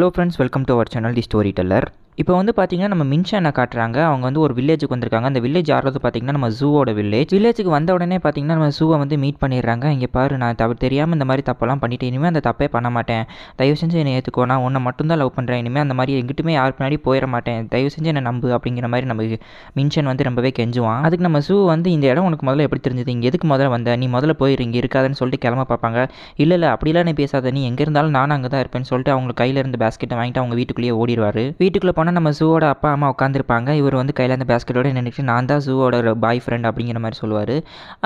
Hello friends welcome to our channel the storyteller இப்போ வந்து பார்த்தீங்கன்னா நம்ம மின்ஷனை காட்டுறாங்க அவங்க வந்து ஒரு வில்லேஜுக்கு வந்திருக்காங்க அந்த வில்லேஜ் யாராவது பார்த்தீங்கன்னா நம்ம ஜூவோட வில்லேஜ் வில்லேஜுக்கு வந்த உடனே பார்த்தீங்கன்னா நம்ம ஜூவை வந்து மீட் பண்ணிடுறாங்க இங்கே பாரு நான் தப்பு தெரியாமல் இந்த மாதிரி தப்பெல்லாம் பண்ணிட்டு இனிமேல் அந்த தப்பே பண்ண மாட்டேன் தயவு செஞ்சு என்னை ஏற்றுக்கோ நான் உன்னை மட்டும்தான் லவ் பண்ணுறேன் இனிமேல் அந்த மாதிரி எங்கிட்டுமே யார் பின்னாடி போயிட மாட்டேன் தயவு செஞ்சு என்னை நம்பு அப்படிங்கிற மாதிரி நம்ம மின்ஷன் வந்து ரொம்பவே கெஞ்சுவான் அதுக்கு நம்ம ஜூ வந்து இந்த இடம் உனக்கு முதல்ல எப்படி தெரிஞ்சது இங்கே எதுக்கு முதல்ல வந்த நீ முதல்ல போயிரு இங்கே இருக்காதுன்னு சொல்லிட்டு கிளம்ப பார்ப்பாங்க இல்லை இல்லை அப்படிலாம் நீ பேசாத நீ எங்கே இருந்தாலும் நான் அங்கே தான் இருப்பேன்னு சொல்லிட்டு அவங்க இருந்து பேஸ்கெட்டை வாங்கிட்டு அவங்க வீட்டுக்குள்ளேயே ஓடிடுவார் வீட்டுக்குள்ளே போனால் நம்ம ஜூவோட அப்பா அம்மா உட்காந்துருப்பாங்க இவர் வந்து கையில் அந்த பேஸ்கெட்டோட நின்றுட்டு நான் தான் ஜூவோட பாய் ஃப்ரெண்ட் அப்படிங்கிற மாதிரி சொல்லுவார்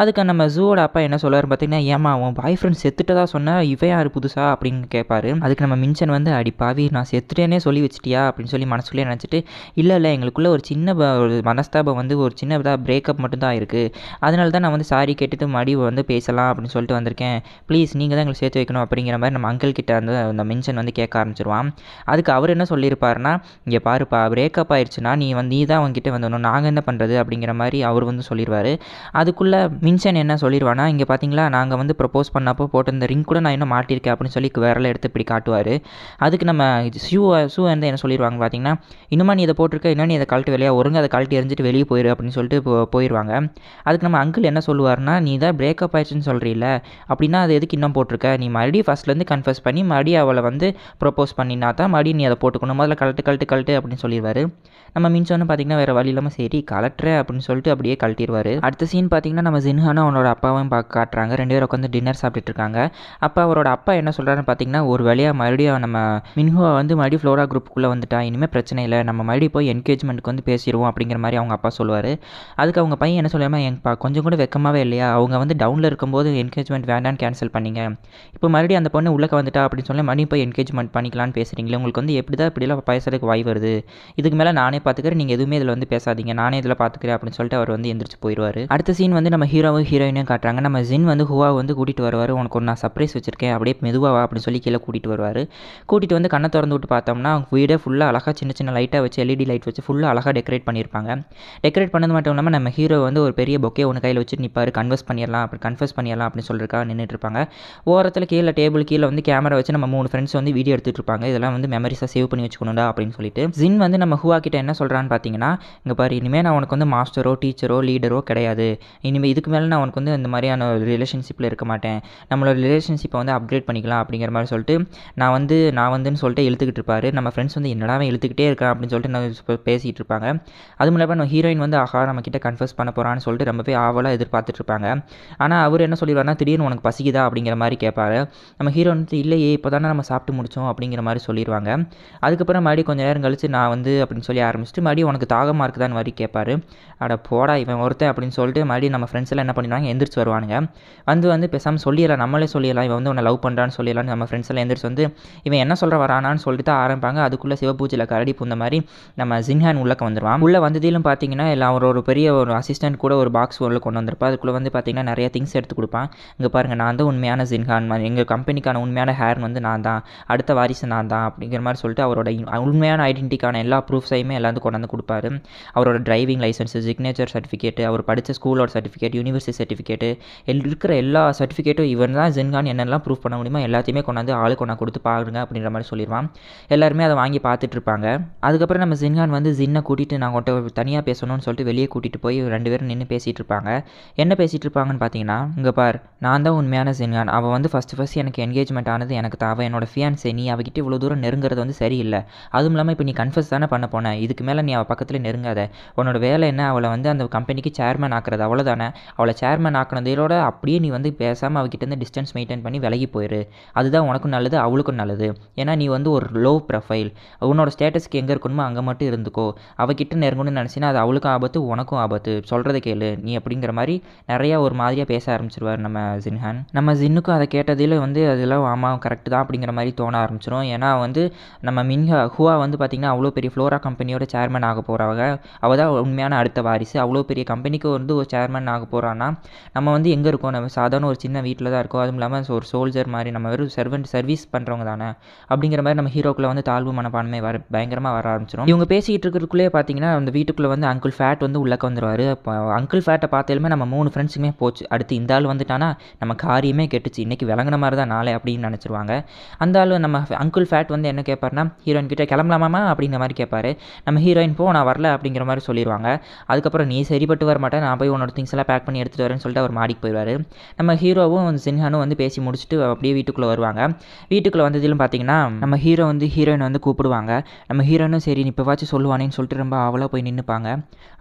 அதுக்கு நம்ம ஜூவோட அப்பா என்ன சொல்லுவார் பார்த்தீங்கன்னா ஏமா அவன் பாய் ஃப்ரெண்ட் செத்துட்டதா சொன்னால் இவன் யார் புதுசா அப்படின்னு கேட்பாரு அதுக்கு நம்ம மின்சன் வந்து அடிப்பாவி நான் செத்துட்டேனே சொல்லி வச்சிட்டியா அப்படின்னு சொல்லி மனசுக்குள்ளே நினச்சிட்டு இல்லை இல்லை எங்களுக்குள்ளே ஒரு சின்ன ஒரு மனஸ்தாபம் வந்து ஒரு சின்ன இதாக பிரேக்கப் மட்டும்தான் இருக்குது அதனால தான் நான் வந்து சாரி கேட்டுட்டு மடி வந்து பேசலாம் அப்படின்னு சொல்லிட்டு வந்திருக்கேன் ப்ளீஸ் நீங்கள் தான் எங்களை சேர்த்து வைக்கணும் அப்படிங்கிற மாதிரி நம்ம அங்கிள் கிட்ட வந்து அந்த மென்ஷன் வந்து கேட்க ஆரம்பிச்சிருவான் அதுக்கு அவர் என்ன சொல்லியிருப்பாருன்னா இங்கே பாருப்பா பிரேக்கப் ஆயிடுச்சுன்னா நீ வந்து நீ தான் அவங்ககிட்ட வந்துடணும் நாங்கள் என்ன பண்ணுறது அப்படிங்கிற மாதிரி அவர் வந்து சொல்லிடுவார் அதுக்குள்ளே மின்சன் என்ன சொல்லிடுவானா இங்கே பார்த்தீங்களா நாங்கள் வந்து ப்ரப்போஸ் பண்ணப்போ போட்டிருந்த ரிங் கூட நான் இன்னும் மாட்டியிருக்கேன் அப்படின்னு சொல்லி விரலை எடுத்து இப்படி காட்டுவார் அதுக்கு நம்ம ஷூ ஷூ வந்து என்ன சொல்லிடுவாங்க பார்த்தீங்கன்னா இன்னுமா நீ இதை போட்டிருக்க இன்னும் நீ இதை கழட்டி வெளியே ஒருங்க அதை கழட்டி எரிஞ்சிட்டு வெளியே போயிரு அப்படின்னு சொல்லிட்டு போயிடுவாங்க அதுக்கு நம்ம அங்கிள் என்ன சொல்லுவார்னா நீ தான் பிரேக்கப் ஆயிடுச்சுன்னு சொல்கிறீல்ல அப்படின்னா அது எதுக்கு இன்னும் போட்டிருக்க நீ மறுபடியும் ஃபஸ்ட்லேருந்து கன்ஃபர்ஸ் பண்ணி மறுபடியும் அவளை வந்து ப்ரப்போஸ் பண்ணி பண்ணினா தான் மறுபடியும் நீ அதை போட்டுக்கணும் முதல்ல கலட்டு கழட்டு கழட்டு அப்படின்னு சொல்லிடுவார் நம்ம மின்சோன்னு பார்த்தீங்கன்னா வேறு வழி இல்லாமல் சரி கலட்டுற அப்படின்னு சொல்லிட்டு அப்படியே கழட்டிடுவார் அடுத்த சீன் பார்த்தீங்கன்னா நம்ம ஜின்ஹானும் அவனோட அப்பாவும் பார்க்க காட்டுறாங்க ரெண்டு பேரும் உட்காந்து டின்னர் சாப்பிட்டுட்டு இருக்காங்க அப்போ அவரோட அப்பா என்ன சொல்கிறாருன்னு பார்த்தீங்கன்னா ஒரு வழியாக மறுபடியும் நம்ம மின்ஹுவை வந்து மறுபடியும் ஃப்ளோரா குரூப்புக்குள்ளே வந்துட்டா இனிமேல் பிரச்சனை இல்லை நம்ம மறுபடியும் போய் என்கேஜ்மெண்ட்டுக்கு வந்து பேசிடுவோம் அப்படிங்கிற மாதிரி அவங்க அப்பா சொல்லுவார் அதுக்கு அவங்க பையன் என்ன என் எங்கப்பா கொஞ்சம் கூட வெக்கமாகவே இல்லையா அவங்க வந்து டவுனில் இருக்கும்போது என்கேஜ்மெண்ட் வேண்டான்னு கேன்சல் பண்ணிங்க இப்போ மறுபடியும் அந்த பொண்ணு உள்ளக்க வந்துட்டா அப்படின்னு சொல்லி மறுபடியும் போய் என்கேஜ்மெண்ட் பண்ணிக்கலான்னு பேசுகிறீங்களே உங்களுக்கு வந்து எப்படி தான் இப்படிலாம் பேசுறதுக்கு வாய் வருது இதுக்கு மேலே நானே பார்த்துக்கிறேன் நீங்கள் எதுவுமே இதில் வந்து பேசாதீங்க நானே இதில் பார்த்துக்கிறேன் அப்படின்னு சொல்லிட்டு அவர் வந்து எந்திரிச்சு போயிடுவார் அடுத்த சீன் வந்து நம்ம ஹீரோவும் ஹீரோயினும் காட்டுறாங்க நம்ம ஜின் வந்து ஹுவா வந்து கூட்டிகிட்டு வருவார் உனக்கு ஒன்று நான் சர்ப்ரைஸ் வச்சிருக்கேன் அப்படியே மெதுவாவா அப்படின்னு சொல்லி கீழே கூட்டிகிட்டு வருவார் கூட்டிகிட்டு வந்து கண்ணை திறந்து விட்டு பார்த்தோம்னா அவங்க வீடே ஃபுல்லாக அழகாக சின்ன சின்ன லைட்டாக வச்சு எல்இடி லைட் வச்சு ஃபுல்லாக அழகாக டெக்கரேட் பண்ணியிருப்பாங்க டெக்கரேட் பண்ணது மட்டும் இல்லாமல் நம்ம ஹீரோ வந்து ஒரு பெரிய பொக்கே ஒன்று கையில் வச்சுட்டு நிற்பார் கன்வெர்ஸ் பண்ணிடலாம் அப்படி கன்ஃபர்ஸ் பண்ணிடலாம் அப்படின்னு சொல்லியிருக்காங்க நின்றுட்டு இருப்பாங்க ஓரத்தில் கீழே டேபிள் கீழே வந்து கேமரா வச்சு நம்ம மூணு ஃப்ரெண்ட்ஸ் வந்து வீடியோ எடுத்துகிட்டு இருப்பாங்க இதெல்லாம் வந்து மெமரிஸாக சேவ் பண்ணி வச்சுக்கணும்டா அப்படின்னு சொல்லிட்டு ஜின் வந்து நம்ம ஹுவா கிட்ட என்ன சொல்கிறான்னு பார்த்தீங்கன்னா இங்கே பாரு இனிமேல் நான் உனக்கு வந்து மாஸ்டரோ டீச்சரோ லீடரோ கிடையாது இனிமேல் இதுக்கு மேலே நான் உனக்கு வந்து இந்த மாதிரியான ரிலேஷன்ஷிப்பில் இருக்க மாட்டேன் நம்மளோட ரிலேஷன்ஷிப்பை வந்து அப்கிரேட் பண்ணிக்கலாம் அப்படிங்கிற மாதிரி சொல்லிட்டு நான் வந்து நான் வந்துன்னு சொல்லிட்டு எழுத்துக்கிட்டு இருப்பாரு நம்ம ஃப்ரெண்ட்ஸ் வந்து என்னடாவே இழுத்துக்கிட்டே இருக்கான் அப்படின்னு சொல்லிட்டு நான் பேசிகிட்டு இருப்பாங்க அது மூலமாக நம்ம ஹீரோயின் வந்து அஹா நம்ம கிட்ட கன்ஃபர்ஸ் பண்ண போகிறான்னு சொல்லிட்டு ரொம்பவே ஆவலாக எதிர்பார்த்துட்டு இருப்பாங்க ஆனால் அவர் என்ன சொல்லிடுவார்னா திடீர்னு உனக்கு பசிக்குதா அப்படிங்கிற மாதிரி கேட்பாரு நம்ம ஹீரோயின் இல்லையே இப்போ தானே நம்ம சாப்பிட்டு முடித்தோம் அப்படிங்கிற மாதிரி மாதிரி சொல்லிடுவாங்க அதுக்கப்புறம் மறுபடியும் கொஞ்சம் நேரம் கழித்து நான் வந்து அப்படின்னு சொல்லி ஆரம்பிச்சுட்டு மறுபடியும் உனக்கு தாகமாக இருக்குதான்னு வரி கேட்பார் அட போடா இவன் ஒருத்தன் அப்படின்னு சொல்லிட்டு மறுபடியும் நம்ம ஃப்ரெண்ட்ஸ் எல்லாம் என்ன பண்ணிடுவாங்க எந்திரிச்சு வருவானுங்க வந்து வந்து பேசாமல் சொல்லிடலாம் நம்மளே சொல்லிடலாம் இவன் வந்து உன்னை லவ் பண்ணுறான்னு சொல்லிடலாம்னு நம்ம ஃப்ரெண்ட்ஸ் எல்லாம் எந்திரிச்சு வந்து இவன் என்ன சொல்கிற வரானான்னு சொல்லிட்டு தான் ஆரம்பிப்பாங்க அதுக்குள்ளே சிவபூஜையில் கரடி பூந்த மாதிரி நம்ம ஜின்ஹான் உள்ளக்க வந்துடுவான் உள்ளே வந்ததிலும் பார்த்தீங்கன்னா எல்லாம் ஒரு ஒரு பெரிய ஒரு அசிஸ்டன்ட் கூட ஒரு பாக்ஸ் உள்ள கொண்டு வந்திருப்பா அதுக்குள்ளே வந்து பார்த்தீங்கன்னா நிறைய திங்ஸ் எடுத்து கொடுப்பான் இங்கே பாருங்கள் நான் தான் உண்மையான ஜின்ஹான் எங்கள் கம்பெனிக்கான உண்மையான ஹேர் வந்து நான் தான் அடுத்த வாரிசு நான் தான் அப்படிங்கிற மாதிரி சொல்லிட்டு அவரோட உண்மையான ஐடென்டிக்கான எல்லா ப்ரூஃப்ஸையுமே எல்லாத்தையும் கொண்டாந்து கொடுப்பாரு அவரோட டிரைவிங் லைசன்ஸு சிக்னேச்சர் சர்டிஃபிகேட்டு அவர் படித்த ஸ்கூலோட சர்டிஃபிகேட் யூனிவர்சிட்டி சர்டிஃபிகேட்டு எல் இருக்கிற எல்லா சர்டிஃபிகேட்டும் இவன் தான் ஜின்கான் என்னெல்லாம் ப்ரூஃப் பண்ண முடியுமோ எல்லாத்தையுமே கொண்டாந்து ஆளு கொண்டா கொடுத்து பாருங்க அப்படின்ற மாதிரி சொல்லிடுவான் எல்லாருமே அதை வாங்கி பார்த்துட்டு இருப்பாங்க அதுக்கப்புறம் நம்ம ஜின்கான் வந்து ஜின்னை கூட்டிகிட்டு நான் உங்கள்கிட்ட தனியாக பேசணும்னு சொல்லிட்டு வெளியே கூட்டிகிட்டு போய் ரெண்டு பேரும் நின்று பேசிகிட்டு இருப்பாங்க என்ன பேசிகிட்டு இருப்பாங்கன்னு பார்த்தீங்கன்னா இங்கே பார் நான் தான் உண்மையான ஜின்கான் அவள் வந்து ஃபஸ்ட்டு ஃபஸ்ட் எனக்கு என்கேஜ்மெண்ட் ஆனது எனக்கு தாவ என்னோட ஃபியான்ஸே நீ அவகிட்ட இவ்வளோ தூரம் நெருங்குறது வந்து சரியில்லை அதுவும் இல்லாமல் இப்போ நீ கன்ஃபஸ் தானே பண்ண போனேன் இதுக்கு மேலே நீ அவள் பக்கத்தில் நெருங்காத உன்னோட வேலை என்ன அவளை வந்து அந்த கம்பெனிக்கு சேர்மேன் ஆக்குறது அவ்வளோதானே அவளை சேர்மேன் ஆக்கினதையோட அப்படியே நீ வந்து பேசாமல் இருந்து டிஸ்டன்ஸ் மெயின்டைன் பண்ணி விலகி போயிரு அதுதான் உனக்கும் நல்லது அவளுக்கும் நல்லது ஏன்னா நீ வந்து ஒரு லோ ப்ரொஃபைல் உன்னோட ஸ்டேட்டஸ்க்கு எங்கே இருக்கணுமோ அங்கே மட்டும் இருந்துக்கோ அவகிட்ட நெருங்கணும்னு நினச்சினா அது அவளுக்கும் ஆபத்து உனக்கும் ஆபத்து சொல்கிறத கேளு நீ அப்படிங்கிற மாதிரி நிறையா ஒரு மாதிரியாக பேச ஆரம்பிச்சிருவார் நம்ம ஜின்ஹான் நம்ம ஜின்னுக்கும் அதை கேட்டதில் வந்து அதெல்லாம் ஆமாம் கரெக்டு தான் அப்படிங்கிற மாதிரி தோண ஆரம்பிச்சிடும் ஏன்னா ஆனால் வந்து நம்ம மின்ஹா ஹுவா வந்து பார்த்திங்கன்னா அவ்வளோ பெரிய ஃப்ளோரா கம்பெனியோட சேர்மன் ஆக போகிறவங்க அவள் தான் உண்மையான அடுத்த வாரிசு அவ்வளோ பெரிய கம்பெனிக்கு வந்து ஒரு சேர்மன் ஆக போகிறான்னா நம்ம வந்து எங்கே இருக்கோம் நம்ம சாதாரண ஒரு சின்ன வீட்டில் தான் இருக்கோம் அதுவும் இல்லாமல் ஒரு சோல்ஜர் மாதிரி நம்ம வெறும் சர்வெண்ட் சர்வீஸ் பண்ணுறவங்க தானே அப்படிங்கிற மாதிரி நம்ம ஹீரோக்குள்ளே வந்து தாழ்வு மனப்பான்மை வர பயங்கரமாக வர ஆரம்பிச்சிடும் இவங்க பேசிகிட்டு இருக்கிறதுக்குள்ளே பார்த்தீங்கன்னா அந்த வீட்டுக்குள்ளே வந்து அங்கிள் ஃபேட் வந்து உள்ளக்க வந்துடுவார் அப்போ அங்கிள் ஃபேட்டை பார்த்தாலுமே நம்ம மூணு ஃப்ரெண்ட்ஸுமே போச்சு அடுத்து இந்த ஆள் வந்துட்டானா நம்ம காரியமே கெட்டுச்சு இன்றைக்கி விளங்குன மாதிரி தான் நாளை அப்படின்னு நினச்சிருவாங்க அந்த ஆள் நம்ம அங்கிள் ஃபேட் பேட் வந்து என்ன கேட்பாருன்னா ஹீரோயின் கிட்டே கிளம்பலாமா அப்படிங்கிற மாதிரி கேட்பாரு நம்ம ஹீரோயின் போ நான் வரல அப்படிங்கிற மாதிரி சொல்லிடுவாங்க அதுக்கப்புறம் நீ சரிப்பட்டு வர மாட்டேன் நான் போய் உன்னோட திங்ஸ் எல்லாம் பேக் பண்ணி எடுத்துகிட்டு வரேன்னு சொல்லிட்டு அவர் மாடிக்கு போயிடுவார் நம்ம ஹீரோவும் சின்ஹானும் வந்து பேசி முடிச்சுட்டு அப்படியே வீட்டுக்குள்ளே வருவாங்க வீட்டுக்குள்ளே வந்ததிலும் பார்த்தீங்கன்னா நம்ம ஹீரோ வந்து ஹீரோயின் வந்து கூப்பிடுவாங்க நம்ம ஹீரோயினும் சரி இப்போ வாச்சும் சொல்லுவானேன்னு சொல்லிட்டு ரொம்ப ஆவலாக போய் நின்றுப்பாங்க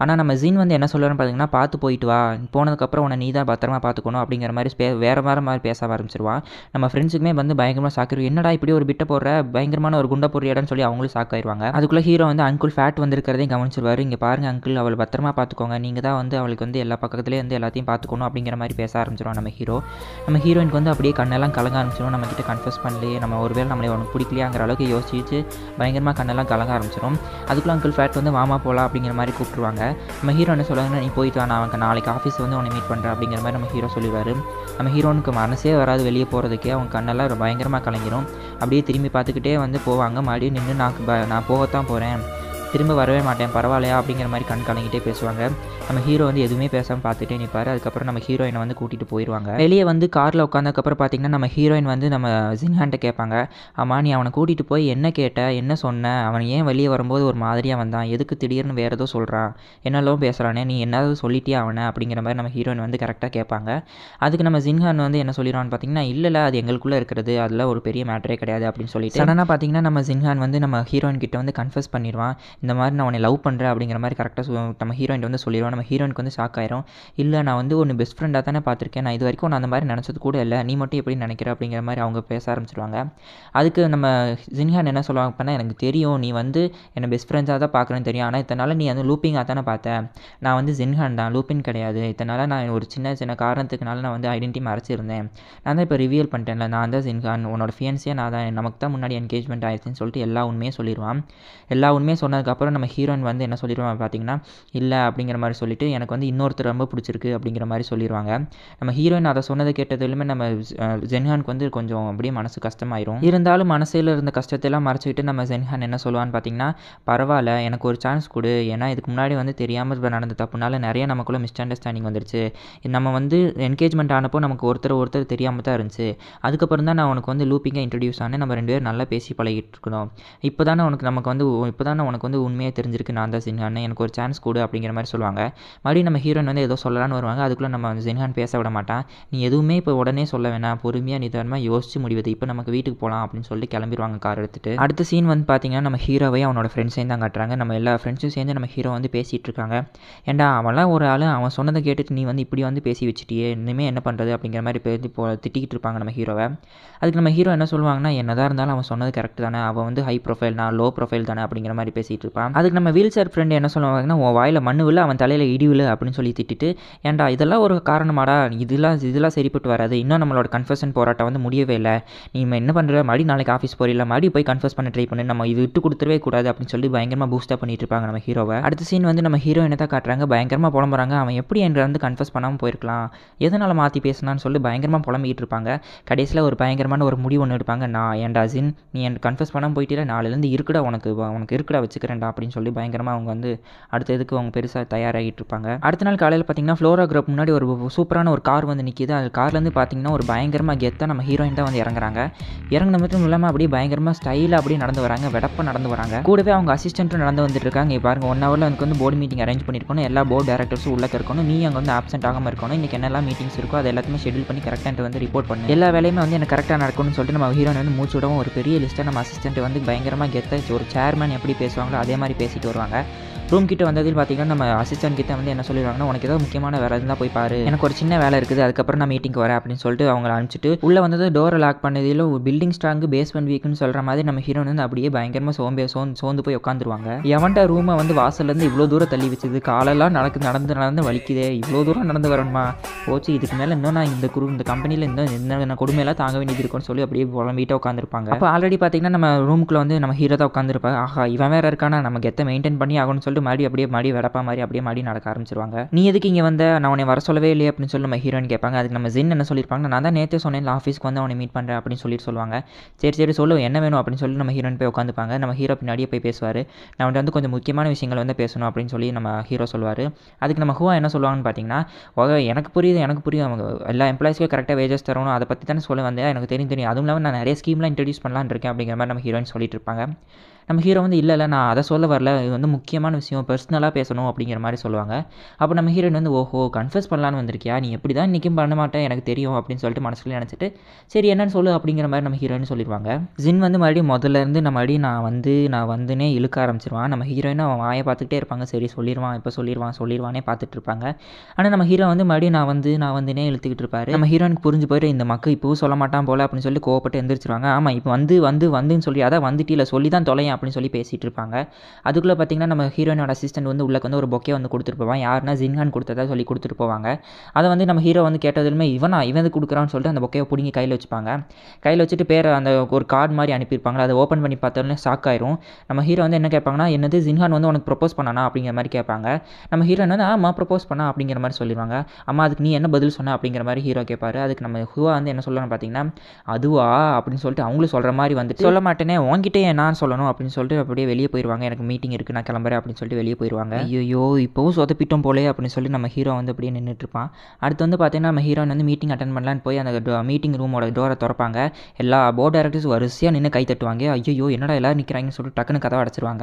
ஆனால் நம்ம ஜீன் வந்து என்ன சொல்லுவேன்னு பார்த்தீங்கன்னா பார்த்து போயிட்டு வா போனதுக்கப்புறம் உன்னை நீ தான் பத்திரமா பார்த்துக்கணும் அப்படிங்கிற மாதிரி வேறு வேறு மாதிரி பேச ஆரம்பிச்சிருவான் நம்ம ஃப்ரெண்ட்ஸுக்குமே வந்து பயங்கரமாக சாக்கிரு என்னடா இப்படி ஒரு பிட்டை போடுற பயங்கரமான ஒரு குண்டா இடம்னு சொல்லி அவங்களும் ஷாக் ஆயிடுவாங்க அதுக்குள்ளே ஹீரோ வந்து அங்குள் ஃபேட் வந்திருக்கிறதையும் கவனிச்சிருவார் இங்கே பாருங்க அங்கிள் அவளை பத்திரமா பார்த்துக்கோங்க நீங்கள் தான் வந்து அவளுக்கு வந்து எல்லா பக்கத்துலேயே வந்து எல்லாத்தையும் பார்த்துக்கணும் அப்படிங்கிற மாதிரி பேச ஆரம்பிச்சிடும் நம்ம ஹீரோ நம்ம ஹீரோயினுக்கு வந்து அப்படியே கண்ணெல்லாம் கலங்க ஆரம்பிச்சிடும் நம்ம கிட்ட கன்ஃபியூஸ் பண்ணலையே நம்ம ஒருவேளை நம்மளை ஒன்று பிடிக்கலையாங்கிற அளவுக்கு யோசிச்சு பயங்கரமாக கண்ணெல்லாம் கலங்க ஆரம்பிச்சிடும் அதுக்குள்ளே அங்குள் ஃபேட் வந்து வாமா போகலாம் அப்படிங்கிற மாதிரி கூப்பிட்டுருவாங்க நம்ம ஹீரோ என்ன சொல்லுவாங்கன்னா நீ போயிட்டு நான் அவங்க நாளைக்கு ஆஃபீஸ் வந்து உன்னை மீட் பண்ணுறேன் அப்படிங்கிற மாதிரி நம்ம ஹீரோ சொல்லிடுவார் நம்ம ஹீரோனுக்கு மனசே வராது வெளியே போகிறதுக்கே அவங்க கண்ணெல்லாம் பயங்கரமாக கலங்கிடும் அப்படியே திரும்பி பார்த்துக்கிட்டே வந்து போவாங்க மறுபடியும் நின்று நான் நான் போகத்தான் போகிறேன் திரும்ப வரவே மாட்டேன் பரவாயில்லையா அப்படிங்கிற மாதிரி கண் கலங்கிட்டே பேசுவாங்க நம்ம ஹீரோ வந்து எதுவுமே பேசாமல் பார்த்துட்டே நிற்பார் அதுக்கப்புறம் நம்ம ஹீரோயினை வந்து கூட்டிகிட்டு போயிடுவாங்க வெளியே வந்து காரில் உட்காந்தக்கப்புறம் பார்த்தீங்கன்னா நம்ம ஹீரோயின் வந்து நம்ம ஜின்ஹான்ட்ட கேட்பாங்க ஆமா நீ அவனை கூட்டிகிட்டு போய் என்ன கேட்ட என்ன சொன்ன அவன் ஏன் வெளியே வரும்போது ஒரு மாதிரியாக வந்தான் எதுக்கு திடீர்னு வேறு ஏதோ சொல்கிறான் என்னெல்லாம் பேசுகிறானே நீ என்னது சொல்லிட்டே அவனை அப்படிங்கிற மாதிரி நம்ம ஹீரோயின் வந்து கரெக்டாக கேட்பாங்க அதுக்கு நம்ம ஜின்ஹான் வந்து என்ன சொல்லிடுவான்னு பார்த்தீங்கன்னா இல்லை அது எங்களுக்குள்ளே இருக்கிறது அதில் ஒரு பெரிய மேட்டரே கிடையாது அப்படின்னு சொல்லிட்டு சடனாக பார்த்தீங்கன்னா நம்ம ஜின்ஹான் வந்து நம்ம ஹீரோயின் கிட்ட வந்து கன்ஃபர்ஸ் பண்ணிடுவான் இந்த மாதிரி நான் உன்னை லவ் பண்ணுறேன் அப்படிங்கிற மாதிரி கரெக்டாக நம்ம ஹீரோயின் வந்து சொல்லிடுவோம் நம்ம ஹீரோயினுக்கு வந்து ஷாக் ஆயிரும் இல்லை நான் வந்து ஒன்று பெஸ்ட் ஃப்ரெண்டாக தானே பார்த்துருக்கேன் நான் இது வரைக்கும் நான் அந்த மாதிரி நினச்சது கூட இல்லை நீ மட்டும் எப்படி நினைக்கிற அப்படிங்கிற மாதிரி அவங்க பேச ஆரம்பிச்சிருவாங்க அதுக்கு நம்ம ஜின்ஹான் என்ன சொல்லுவாங்க பண்ணால் எனக்கு தெரியும் நீ வந்து என்னை பெஸ்ட் ஃப்ரெண்ட்ஸாக தான் பார்க்குறேன்னு தெரியும் ஆனால் இத்தனால நீ வந்து லூப்பிங்காக தானே பார்த்தேன் நான் வந்து ஜின்ஹான் தான் லூப்பின் கிடையாது இத்தனால நான் ஒரு சின்ன சின்ன காரணத்துக்குனால நான் வந்து ஐடென்டி மறைச்சிருந்தேன் நான் தான் இப்போ ரிவியல் பண்ணிட்டேன்ல நான் தான் ஜின்ஹான் உன்னோட ஃபியன்ஸே நான் தான் நமக்கு தான் முன்னாடி என்கேஜ்மெண்ட் ஆயிடுச்சுன்னு சொல்லிட்டு எல்லா உண்மையும் சொல்லிடுவான் எல்லா உண்மையும் சொன்னதுக்கு அதுக்கப்புறம் நம்ம ஹீரோயின் வந்து என்ன சொல்லிடுவாங்க பார்த்தீங்கன்னா இல்லை அப்படிங்கிற மாதிரி சொல்லிவிட்டு எனக்கு வந்து இன்னொருத்தர் ரொம்ப பிடிச்சிருக்கு அப்படிங்கிற மாதிரி சொல்லிடுவாங்க நம்ம ஹீரோயின் அதை சொன்னது கேட்டதிலுமே நம்ம ஜென்ஹானுக்கு வந்து கொஞ்சம் அப்படியே மனசு கஷ்டமாயிரும் இருந்தாலும் மனசில் இருந்த கஷ்டத்தெல்லாம் மறைச்சிக்கிட்டு நம்ம ஜென்ஹான் என்ன சொல்லுவான்னு பார்த்தீங்கன்னா பரவாயில்ல எனக்கு ஒரு சான்ஸ் கொடு ஏன்னா இதுக்கு முன்னாடி வந்து தெரியாமல் இப்போ நடந்த தப்புனால நிறைய நமக்குள்ளே மிஸ் அண்டர்ஸ்டாண்டிங் வந்துருச்சு நம்ம வந்து என்கேஜ்மெண்ட் ஆனப்போ நமக்கு ஒருத்தர் ஒருத்தர் தெரியாமல் தான் இருந்துச்சு அதுக்கப்புறம் தான் நான் உனக்கு வந்து லூப்பிங்காக இன்ட்ரடியூஸ் ஆனேன் நம்ம ரெண்டு பேரும் நல்லா பேசி பழகிட்டு இருக்கணும் இப்போ தானே உனக்கு நமக்கு வந்து இப்போ தானே உனக்கு வந்து உண்மையாக தெரிஞ்சிருக்கு நான் தான் சின்ஹான்னு எனக்கு ஒரு சான்ஸ் கொடு அப்படிங்கிற மாதிரி சொல்லுவாங்க மறுபடியும் நம்ம ஹீரோயின் வந்து ஏதோ சொல்லலான்னு வருவாங்க அதுக்குள்ளே நம்ம சின்ஹான் பேச விட மாட்டான் நீ எதுவுமே இப்போ உடனே சொல்ல வேணாம் பொறுமையாக நிதானமாக யோசிச்சு முடிவது இப்போ நமக்கு வீட்டுக்கு போகலாம் அப்படின்னு சொல்லிட்டு கிளம்பிடுவாங்க கார் எடுத்துட்டு அடுத்த சீன் வந்து பார்த்தீங்கன்னா நம்ம ஹீரோவை அவனோட ஃப்ரெண்ட்ஸையும் தான் காட்டுறாங்க நம்ம எல்லா ஃப்ரெண்ட்ஸும் சேர்ந்து நம்ம ஹீரோ வந்து பேசிகிட்டு இருக்காங்க ஏண்டா அவன்லாம் ஒரு ஆள் அவன் சொன்னதை கேட்டுட்டு நீ வந்து இப்படி வந்து பேசி வச்சுட்டியே இன்னுமே என்ன பண்ணுறது அப்படிங்கிற மாதிரி பேசி போ திட்டிக்கிட்டு இருப்பாங்க நம்ம ஹீரோவை அதுக்கு நம்ம ஹீரோ என்ன சொல்லுவாங்கன்னா என்னதான் இருந்தாலும் அவன் சொன்னது கரெக்ட் தானே அவன் வந்து ஹை ப்ரொஃபைல் நான் லோ ப்ரொஃபைல் தானே அப்படிங்கிற மாதிரி பேசிகிட்டு இருப்பான் அதுக்கு நம்ம வீல் சேர் ஃப்ரெண்டு என்ன சொல்லுவாங்கன்னா உன் வாயில் மண்ணு விழு அவன் தலையில் இடிவிழு அப்படின்னு சொல்லி திட்டிட்டு ஏன்டா இதெல்லாம் ஒரு காரணமாடா இதெல்லாம் இதெல்லாம் சரிப்பட்டு வராது இன்னும் நம்மளோட கன்ஃபர்ஷன் போராட்டம் வந்து முடியவே இல்லை நீ என்ன பண்ணுற மறுபடி நாளைக்கு ஆஃபீஸ் போறில்ல மறுபடி போய் கன்ஃபர்ஸ் பண்ண ட்ரை பண்ணு நம்ம இது விட்டு கொடுத்துடவே கூடாது அப்படின்னு சொல்லி பயங்கரமாக பூஸ்டாக பண்ணிட்டு இருப்பாங்க நம்ம ஹீரோவை அடுத்த சீன் வந்து நம்ம ஹீரோ என்ன தான் காட்டுறாங்க பயங்கரமாக புலம்புறாங்க அவன் எப்படி என்கிட்ட வந்து கன்ஃபர்ஸ் பண்ணாமல் போயிருக்கலாம் எதனால் மாற்றி பேசினான்னு சொல்லி பயங்கரமாக புலம்பிக்கிட்டு இருப்பாங்க கடைசியில் ஒரு பயங்கரமான ஒரு முடிவு ஒன்று எடுப்பாங்க நான் ஏன்டா ஜின் நீ என் கன்ஃபர்ஸ் பண்ணாமல் போயிட்டே நாலுலேருந்து இருக்குடா உனக்கு உனக்கு இருக்குடா வச்சுக்கிறேன் வேண்டாம் அப்படின்னு சொல்லி பயங்கரமாக அவங்க வந்து அடுத்த இதுக்கு அவங்க பெருசாக தயாராகிட்டு இருப்பாங்க அடுத்த நாள் காலையில் பார்த்தீங்கன்னா ஃப்ளோரா கிரூப் முன்னாடி ஒரு சூப்பரான ஒரு கார் வந்து நிற்கிது அது கார்லேருந்து பார்த்தீங்கன்னா ஒரு பயங்கரமாக கெத்தாக நம்ம ஹீரோயின் தான் வந்து இறங்குறாங்க இறங்கின மட்டும் இல்லாமல் அப்படியே பயங்கரமாக ஸ்டைலாக அப்படியே நடந்து வராங்க வெடப்பாக நடந்து வராங்க கூடவே அவங்க அசிஸ்டண்ட்டும் நடந்து வந்துட்டு இருக்காங்க பாருங்க ஒன் ஹவரில் வந்து போர்டு மீட்டிங் அரேஞ்ச் பண்ணியிருக்கணும் எல்லா போர்டு டேரக்டர்ஸும் உள்ளே இருக்கணும் நீ அங்கே வந்து ஆப்சென்ட் ஆகாமல் இருக்கணும் இன்றைக்கி என்னெல்லாம் மீட்டிங்ஸ் இருக்கோ அது எல்லாத்தையுமே ஷெடியூல் பண்ணி கரெக்டாக வந்து ரிப்போர்ட் பண்ணு எல்லா வேலையுமே வந்து எனக்கு கரெக்டாக நடக்கணும்னு சொல்லிட்டு நம்ம ஹீரோயின் வந்து மூச்சு விடவும் ஒரு பெரிய லிஸ்ட்டை நம்ம அசிஸ்டண்ட் வந்து பயங்கரமாக கெத்தாச்சு ஒரு சேர்மேன் எப்படி பேசுவாங்களோ அது dia mau di PC tuh orang kan. Room கிட்ட வந்ததில் பார்த்தீங்கன்னா நம்ம அசிஸ்டன்ட் கிட்ட வந்து என்ன சொல்லிடுவாங்கன்னா உனக்கு ஏதாவது முக்கியமான வேலை இருந்தால் போய் பாரு எனக்கு ஒரு சின்ன வேலை இருக்குது அதுக்கப்புறம் நான் மீட்டிங் வரேன் அப்படின்னு சொல்லிட்டு அவங்க அனுப்பிச்சிட்டு உள்ளே வந்தது டோரை லாக் பண்ணதில் பில்டிங் ஸ்ட்ராங்கு பேஸ்மெண்ட் வீக்குன்னு சொல்கிற மாதிரி நம்ம ஹீரோன் வந்து அப்படியே பயங்கரமாக சோம்பே சோன் சோந்து போய் உட்காந்துருவாங்க எவன்ட்ட ரூமை வந்து வாசல்லேருந்து இவ்வளோ தூரம் தள்ளி வச்சது காலெல்லாம் நடக்கு நடந்து நடந்து வலிக்குதே இவ்வளோ தூரம் நடந்து வரணுமா போச்சு இதுக்கு மேலே இன்னும் நான் இந்த குரு இந்த கம்பெனியில் இன்னும் என்ன கொடுமையெல்லாம் தாங்க வேண்டியது இருக்கும்னு சொல்லி அப்படியே புலம்பிட்டு உட்காந்துருப்பாங்க அப்போ ஆல்ரெடி பார்த்தீங்கன்னா நம்ம ரூமுக்குள்ளே வந்து நம்ம ஹீரோ தான் உட்காந்துருப்பாங்க ஆஹா இவன் வேற இருக்கானா நம்ம கெத்தை மெயின்டைன் பண்ணி ஆகணும்னு சொல்லிட்டு போட்டு மறுபடியும் அப்படியே மறுபடியும் வெடப்பா மாதிரி அப்படியே மறுபடியும் நடக்க ஆரம்பிச்சிருவாங்க நீ எதுக்கு இங்கே வந்த நான் உன்னை வர சொல்லவே இல்லையே அப்படின்னு சொல்லி நம்ம ஹீரோயின் கேட்பாங்க அதுக்கு நம்ம ஜின் என்ன சொல்லியிருப்பாங்க நான் தான் நேற்று சொன்னேன் ஆஃபீஸ்க்கு வந்து அவனை மீட் பண்ணுறேன் அப்படின்னு சொல்லிட்டு சொல்லுவாங்க சரி சரி சொல்லு என்ன வேணும் அப்படின்னு சொல்லி நம்ம ஹீரோயின் போய் உட்காந்துப்பாங்க நம்ம ஹீரோ பின்னாடியே போய் பேசுவார் நான் வந்து கொஞ்சம் முக்கியமான விஷயங்கள் வந்து பேசணும் அப்படின்னு சொல்லி நம்ம ஹீரோ சொல்லுவார் அதுக்கு நம்ம ஹூவா என்ன சொல்லுவாங்கன்னு பார்த்தீங்கன்னா எனக்கு புரியுது எனக்கு புரியும் அவங்க எல்லா எம்ப்ளாயிஸ்க்கும் கரெக்டாக வேஜஸ் தரணும் அதை பற்றி தானே சொல்ல வந்தேன் எனக்கு தெரியும் தெரியும் அதுவும் இல்லாமல் நான் நிறைய ஸ்கீம்லாம் இன்ட்ரடியூஸ் பண்ணலான் இருக்கேன் அப்படிங்கிற மாதிரி நம்ம ஹீரோயின் சொல்லிட்டு இருப்பாங்க நம்ம ஹீரோ வந்து இல்லை இல்லை நான் அதை சொல்ல வரல இது வந்து முக்கியமான விஷயம் பர்சனலாக பேசணும் அப்படிங்கிற மாதிரி சொல்லுவாங்க அப்போ நம்ம ஹீரோயின் வந்து ஓஹோ கன்ஃபர்ஸ் பண்ணலான்னு வந்திருக்கியா நீ எப்படி தான் இன்றைக்கும் பண்ண மாட்டேன் எனக்கு தெரியும் அப்படின்னு சொல்லிட்டு மனசில் நினச்சிட்டு சரி என்னன்னு சொல்லு அப்படிங்கிற மாதிரி நம்ம ஹீரோயின் சொல்லிடுவாங்க ஜின் வந்து மறுபடியும் முதல்ல இருந்து நான் மறுபடியும் நான் வந்து நான் வந்துனே இழுக்க ஆரம்பிச்சிருவான் நம்ம ஹீரோயினை அவன் வாயை பார்த்துக்கிட்டே இருப்பாங்க சரி சொல்லிடுவான் இப்போ சொல்லிடுவான் சொல்லிடுவானே பார்த்துட்டு இருப்பாங்க ஆனால் நம்ம ஹீரோ வந்து மறுபடியும் நான் வந்து நான் வந்துனே இழுத்துக்கிட்டு இருப்பாரு நம்ம ஹீரோயினுக்கு புரிஞ்சு போயிட்டு இந்த மக்கள் இப்போவும் சொல்ல மாட்டான் போல அப்படின்னு சொல்லி கோவப்பட்டு எந்திரிச்சிருவாங்க ஆமாம் இப்போ வந்து வந்து வந்துன்னு சொல்லி அதான் இல்லை சொல்லி தான் தொலையும் அப்படின்னு சொல்லி பேசிகிட்டு இருப்பாங்க அதுக்குள்ளே பார்த்திங்கன்னா நம்ம ஹீரோயினோட அசிஸ்டன்ட் வந்து உள்ளக்கு வந்து ஒரு பொக்கே வந்து கொடுத்துட்டு போவான் யாருன்னா ஜின்ஹான் கொடுத்ததா சொல்லி கொடுத்துட்டு போவாங்க அதை வந்து நம்ம ஹீரோ வந்து கேட்டதுமே இவனா இவன் கொடுக்குறான்னு சொல்லிட்டு அந்த பொக்கையை பிடிங்கி கையில் வச்சுப்பாங்க கையில் வச்சுட்டு பேரை அந்த ஒரு கார்டு மாதிரி அனுப்பியிருப்பாங்க அதை ஓப்பன் பண்ணி பார்த்தோன்னே ஷாக் ஆயிரும் நம்ம ஹீரோ வந்து என்ன கேட்பாங்கன்னா என்னது ஜின்ஹான் வந்து உனக்கு ப்ரொப்போஸ் பண்ணானா அப்படிங்கிற மாதிரி கேட்பாங்க நம்ம ஹீரோ வந்து ஆமாம் ப்ரொப்போஸ் பண்ணா அப்படிங்கிற மாதிரி சொல்லிடுவாங்க அம்மா அதுக்கு நீ என்ன பதில் சொன்ன அப்படிங்கிற மாதிரி ஹீரோ கேட்பாரு அதுக்கு நம்ம ஹுவா வந்து என்ன சொல்லணும் பார்த்தீங்கன்னா அதுவா அப்படின்னு சொல்லிட்டு அவங்களும் சொல்கிற மாதிரி வந்துட்டு சொல்ல மாட்டேனே உங்ககிட்டே நான் சொல்லணும் அப்படின்னு அப்படின்னு சொல்லிட்டு அப்படியே வெளியே போயிடுவாங்க எனக்கு மீட்டிங் இருக்குது நான் கிளம்புறேன் அப்படின்னு சொல்லிட்டு வெளியே போயிடுவாங்க ஐயோ இப்போவும் சொதப்பிட்டோம் போலே அப்படின்னு சொல்லி நம்ம ஹீரோ வந்து அப்படியே நின்றுட்டுருப்பான் அடுத்து வந்து பார்த்தீங்கன்னா நம்ம ஹீரோயின் வந்து மீட்டிங் அட்டன் பண்ணலான்னு போய் அந்த மீட்டிங் ரூமோட டோரை திறப்பாங்க எல்லா போர்ட் டேரக்டர்ஸ் வரிசையாக நின்று கை தட்டுவாங்க ஐயோ என்னடா எல்லோரும் நிற்கிறாங்கன்னு சொல்லிட்டு டக்குன்னு கதை அடைச்சிருவாங்க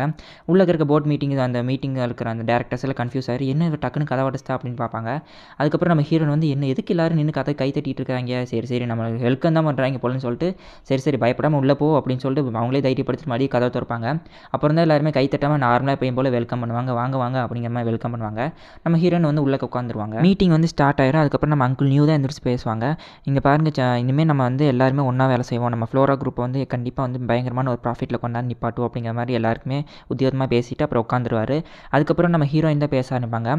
உள்ளே இருக்க போர்ட் மீட்டிங் அந்த மீட்டிங் இருக்கிற அந்த டேரக்டர்ஸ் எல்லாம் கன்ஃபியூஸ் ஆகி என்ன டக்குன்னு கதை அடைச்சிட்டா அப்படின்னு பார்ப்பாங்க அதுக்கப்புறம் நம்ம ஹீரோன் வந்து என்ன எதுக்கு எல்லாரும் நின்று கதை கை தட்டிட்டு இருக்காங்க சரி சரி நம்ம ஹெல்க்கம் தான் பண்ணுறாங்க போலன்னு சொல்லிட்டு சரி சரி பயப்படாமல் உள்ளே போ அப்படின்னு சொல்லிட்டு அவங்களே தைரியப்படுத்தி மறுபடியும் கதை கொடுப்பாங்க அப்புறம் தான் எல்லாருமே கைத்தட்டாமல் நார்மலாக எப்பயும் போல் வெல்கம் பண்ணுவாங்க வாங்க வாங்க அப்படிங்கிற மாதிரி வெல்கம் பண்ணுவாங்க நம்ம ஹீரோயின் வந்து உள்ளே உட்காந்துருவாங்க மீட்டிங் வந்து ஸ்டார்ட் ஆயிரும் அதுக்கப்புறம் நம்ம அங்கிள் நியூ தான் எந்திரிச்சு பேசுவாங்க இங்கே பாருங்கள் இனிமேல் நம்ம வந்து எல்லாருமே ஒன்றா வேலை செய்வோம் நம்ம ஃப்ளோரா குரூப்பை வந்து கண்டிப்பாக வந்து பயங்கரமான ஒரு ப்ராஃபிட்டில் கொண்டாந்து நிப்பாட்டும் அப்படிங்கிற மாதிரி எல்லாருக்குமே உத்தியோகமாக பேசிட்டு அப்புறம் உட்காந்துருவார் அதுக்கப்புறம் நம்ம ஹீரோயின் தான் பேச ஆரம்பிப்பாங்க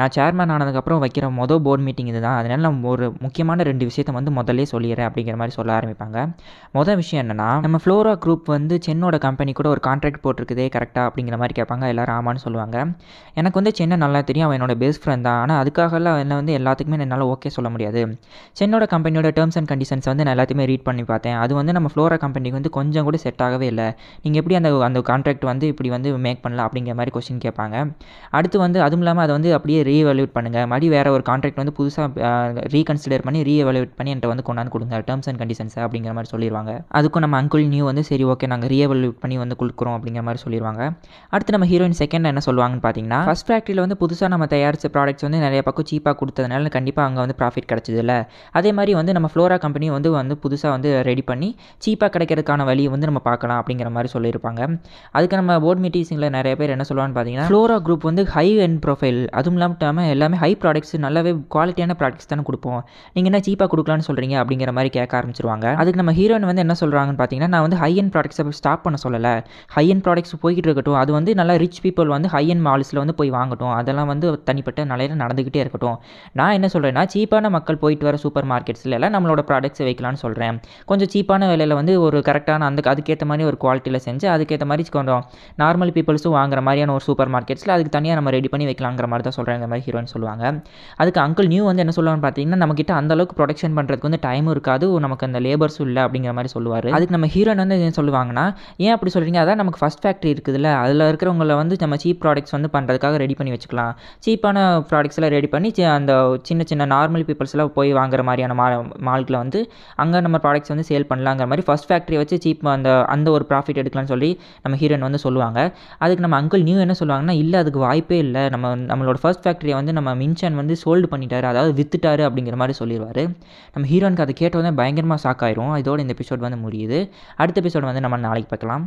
நான் சேர்மேன் ஆனதுக்கப்புறம் வைக்கிற மொதல் போர்டு மீட்டிங் இது தான் அதனால் நம்ம ஒரு முக்கியமான ரெண்டு விஷயத்தை வந்து முதல்ல சொல்லிடுறேன் அப்படிங்கிற மாதிரி சொல்ல ஆரம்பிப்பாங்க மொதல் விஷயம் என்னென்னா நம்ம ஃப்ளோரா குரூப் வந்து சென்னோட கம்பெனி கூட ஒரு ஒரு கான்ட்ராக்ட் போட்டிருக்குதே கரெக்டாக அப்படிங்கிற மாதிரி கேட்பாங்க எல்லோரும் ஆமான்னு சொல்லுவாங்க எனக்கு வந்து சென்னை நல்லா தெரியும் அவன் என்னோட பெஸ்ட் ஃப்ரெண்ட் தான் ஆனால் அதுக்காகலாம் என்ன வந்து எல்லாத்துக்குமே என்னால் ஓகே சொல்ல முடியாது சென்னோட கம்பெனியோட டேர்ம்ஸ் அண்ட் கண்டிஷன்ஸ் வந்து நான் எல்லாத்தையுமே ரீட் பண்ணி பார்த்தேன் அது வந்து நம்ம ஃப்ளோரா கம்பெனிக்கு வந்து கொஞ்சம் கூட செட் ஆகவே இல்லை நீங்கள் எப்படி அந்த அந்த கான்ட்ராக்ட் வந்து இப்படி வந்து மேக் பண்ணலாம் அப்படிங்கிற மாதிரி கொஸ்டின் கேட்பாங்க அடுத்து வந்து அதுவும் இல்லாமல் அதை வந்து அப்படியே ரீஎவல்யூட் பண்ணுங்கள் மறுபடியும் வேறு ஒரு கான்ட்ராக்ட் வந்து புதுசாக ரீகன்சிடர் பண்ணி ரீஎவல்யூட் பண்ணி என்கிட்ட வந்து கொண்டாந்து கொடுங்க டேர்ம்ஸ் அண்ட் கண்டிஷன்ஸ் அப்படிங்கிற மாதிரி சொல்லிடுவாங்க அதுக்கும் நம்ம அங்குள் நியூ வந்து சரி ஓகே நாங்கள் ரீஎவல்யூட் பண்ணி வந்து கொடுக்குறோம் அப்படிங்கிற மாதிரி சொல்லிடுவாங்க அடுத்து நம்ம ஹீரோயின் செகண்ட் என்ன சொல்லுவாங்கன்னு பார்த்தீங்கன்னா ஃபஸ்ட் ஃபேக்ட்ரியில் வந்து புதுசாக நம்ம தயாரித்த ப்ராடக்ட்ஸ் வந்து நிறைய பக்கம் சீப்பாக கொடுத்ததுனால கண்டிப்பாக அங்கே வந்து ப்ராஃபிட் இல்லை அதே மாதிரி வந்து நம்ம ஃப்ளோரா கம்பெனி வந்து வந்து புதுசாக வந்து ரெடி பண்ணி சீப்பாக கிடைக்கிறதுக்கான வழியை வந்து நம்ம பார்க்கலாம் அப்படிங்கிற மாதிரி சொல்லியிருப்பாங்க அதுக்கு நம்ம போர்ட் மீட்டிங்ஸில் நிறைய பேர் என்ன சொல்லுவான்னு பார்த்தீங்கன்னா ஃப்ளோரா குரூப் வந்து ஹை அண்ட் ப்ரொஃபைல் அதுவும் இல்லாமல் எல்லாமே ஹை ப்ராடக்ட்ஸ் நல்லாவே குவாலிட்டியான ப்ராடக்ட்ஸ் தானே கொடுப்போம் நீங்கள் என்ன சீப்பாக கொடுக்கலான்னு சொல்கிறீங்க அப்படிங்கிற மாதிரி கேட்க ஆரம்பிச்சிருவாங்க அதுக்கு நம்ம ஹீரோயின் வந்து என்ன சொல்கிறாங்கன்னு பார்த்தீங்கன்னா நான் வந்து ஹை அண்ட் ப்ராடக்ட்ஸை ஸ்டாப் பண்ண சொல்லலை ஹையன் ப்ராடக்ட்ஸ் போய்கிட்டு இருக்கட்டும் அது வந்து நல்லா ரிச் பீப்புள் வந்து ஹையன் மால்ஸில் வந்து போய் வாங்கட்டும் அதெல்லாம் வந்து தனிப்பட்ட நிலையில் நடந்துக்கிட்டே இருக்கட்டும் நான் என்ன சொல்கிறேன்னா சீப்பான மக்கள் போயிட்டு வர சூப்பர் எல்லாம் நம்மளோட ப்ராடக்ட்ஸ் வைக்கலாம்னு சொல்கிறேன் கொஞ்சம் சீப்பான விலையில் வந்து ஒரு கரெக்டான அந்த அதுக்கேற்ற மாதிரி ஒரு குவாலிட்டியில் செஞ்சு அதுக்கேற்ற மாதிரி கொஞ்சம் நார்மல் பீப்புள்ஸும் வாங்குற மாதிரியான ஒரு சூப்பர் மார்க்கெட்ஸில் அதுக்கு தனியாக நம்ம ரெடி பண்ணி வைக்கலாங்கிற மாதிரி தான் சொல்கிறேன் இந்த மாதிரி ஹீரோன்னு சொல்லுவாங்க அதுக்கு அங்கிள் நியூ வந்து என்ன சொல்லுவான்னு பார்த்தீங்கன்னா நம்மக்கிட்ட அந்தளவுக்கு ப்ரொடக்ஷன் பண்ணுறதுக்கு வந்து டைமும் இருக்காது நமக்கு அந்த லேபர்ஸும் இல்லை அப்படிங்கிற மாதிரி சொல்லுவார் அதுக்கு நம்ம ஹீரோன் வந்து என்ன சொல்லுவாங்கன்னா ஏன் அப்படி சொல்கிறீங்க தான் நமக்கு ஃபஸ்ட் ஃபேக்ட்ரி இருக்குதுல்ல அதில் இருக்கிறவங்கள வந்து நம்ம சீப் ப்ராடக்ட்ஸ் வந்து பண்ணுறதுக்காக ரெடி பண்ணி வச்சுக்கலாம் சீப்பான ப்ராடக்ட்ஸ்லாம் ரெடி பண்ணி அந்த சின்ன சின்ன நார்மல் பீப்புள்ஸ்லாம் போய் வாங்குற மாதிரியான மா மால்கில் வந்து அங்கே நம்ம ப்ராடக்ட்ஸ் வந்து சேல் பண்ணலாங்கிற மாதிரி ஃபஸ்ட் ஃபேக்ட்ரியை வச்சு சீப் அந்த அந்த ஒரு ப்ராஃபிட் எடுக்கலாம்னு சொல்லி நம்ம ஹீரோயின் வந்து சொல்லுவாங்க அதுக்கு நம்ம அங்கிள் நியூ என்ன சொல்லுவாங்கன்னா இல்லை அதுக்கு வாய்ப்பே இல்லை நம்ம நம்மளோட ஃபஸ்ட் ஃபேக்ட்ரியை வந்து நம்ம மின்சன் வந்து சோல்டு பண்ணிட்டார் அதாவது வித்துட்டார் அப்படிங்கிற மாதிரி சொல்லிடுவார் நம்ம ஹீரோனுக்கு அதை கேட்டவுடனே பயங்கரமாக ஷாக் ஆயிரும் இதோட இந்த எபிசோட் வந்து முடியுது அடுத்த எபிசோட் வந்து நம்ம நாளைக்கு பார்க்கலாம்